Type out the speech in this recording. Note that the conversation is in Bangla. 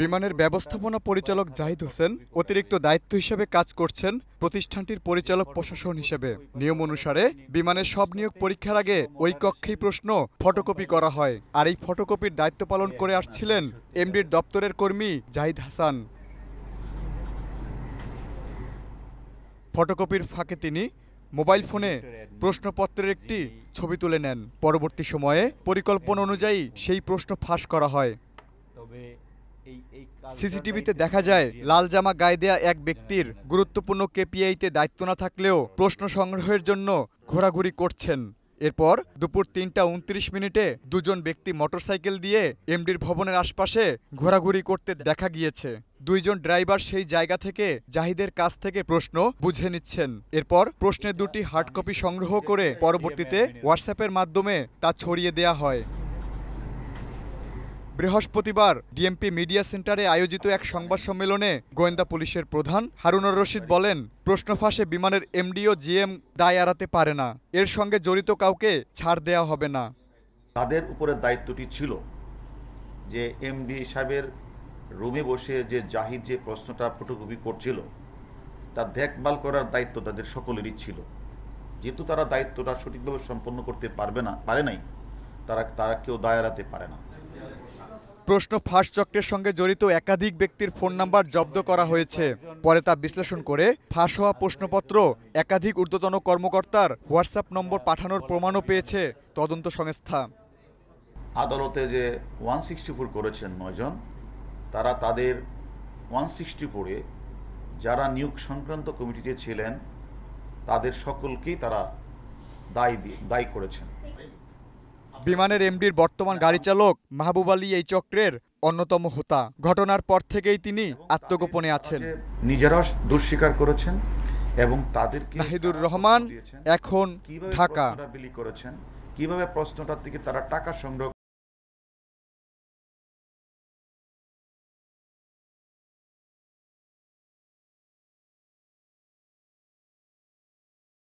বিমানের ব্যবস্থাপনা পরিচালক জাহিদ হোসেন অতিরিক্ত দায়িত্ব হিসেবে কাজ করছেন প্রতিষ্ঠানটির পরিচালক প্রশাসন হিসেবে নিয়ম অনুসারে বিমানের সব নিয়োগ পরীক্ষার আগে ওই কক্ষেই প্রশ্ন ফটোকপি করা হয় আর এই ফটোকপির দায়িত্ব পালন করে আসছিলেন এমডির দপ্তরের কর্মী জাহিদ হাসান ফটোকপির ফাঁকে তিনি মোবাইল ফোনে প্রশ্নপত্রের একটি ছবি তুলে নেন পরবর্তী সময়ে পরিকল্পনা অনুযায়ী সেই প্রশ্ন ফাঁস করা হয় সিসিটিভিতে দেখা যায় লাল জামা গায়ে দেয়া এক ব্যক্তির গুরুত্বপূর্ণ কেপিআইতে দায়িত্ব না থাকলেও প্রশ্ন সংগ্রহের জন্য ঘোরাঘুরি করছেন এরপর দুপুর তিনটা উনত্রিশ মিনিটে দুজন ব্যক্তি মোটরসাইকেল দিয়ে এমডির ভবনের আশপাশে ঘোরাঘুরি করতে দেখা গিয়েছে দুইজন ড্রাইভার সেই জায়গা থেকে জাহিদের কাছ থেকে প্রশ্ন বুঝে নিচ্ছেন এরপর প্রশ্নের দুটি হার্ড কপি সংগ্রহ করে পরবর্তীতে হোয়াটসঅ্যাপের মাধ্যমে তা ছড়িয়ে দেয়া হয় বৃহস্পতিবার ডিএমপি মিডিয়া সেন্টারে আয়োজিত এক সংবাদ সম্মেলনে গোয়েন্দা পুলিশের প্রধান হারুনুর রশিদ বলেন প্রশ্ন ফাঁসে বিমানের এমডিও জিএম দায় এড়াতে পারে না এর সঙ্গে জড়িত কাউকে ছাড় দেয়া হবে না তাদের উপরে দায়িত্বটি ছিল যে এমডি সাহেবের রুমে বসে যে জাহিদ যে প্রশ্নটা ফটোকপি করছিল তা দেখভাল করার দায়িত্ব তাদের সকলেরই ছিল যেহেতু তারা দায়িত্বটা সঠিকভাবে সম্পন্ন করতে পারবে না পারে নাই তারা তারা কেউ দায় এড়াতে পারে না প্রশ্ন ফাঁস চক্রের সঙ্গে জড়িত একাধিক ব্যক্তির ফোন নাম্বার জব্দ করা হয়েছে পরে তা বিশ্লেষণ করে ফাঁস হওয়া প্রশ্নপত্র একাধিক ঊর্ধ্বতন কর্মকর্তার হোয়াটসঅ্যাপ নম্বর পাঠানোর প্রমাণও পেয়েছে তদন্ত সংস্থা আদালতে যে ওয়ান সিক্সটি ফোর করেছেন নয়জন তারা তাদের ওয়ান সিক্সটি ফোরে যারা নিয়োগ সংক্রান্ত কমিটিতে ছিলেন তাদের সকলকেই তারা দায়ী দিয়ে দায়ী করেছেন বিমানের এমডির বর্তমান গাড়ি চালক মাহবুব আলী এই চক্রের অন্যতম হোতা ঘটনার পর থেকেই তিনি আত্মগোপনে আছেন নিজেরা দুঃস্বীকার করেছেন এবং তাদের নাহিদুর রহমান এখন ঢাকা করেছেন কিভাবে প্রশ্নটার থেকে তারা টাকা সংগ্রহ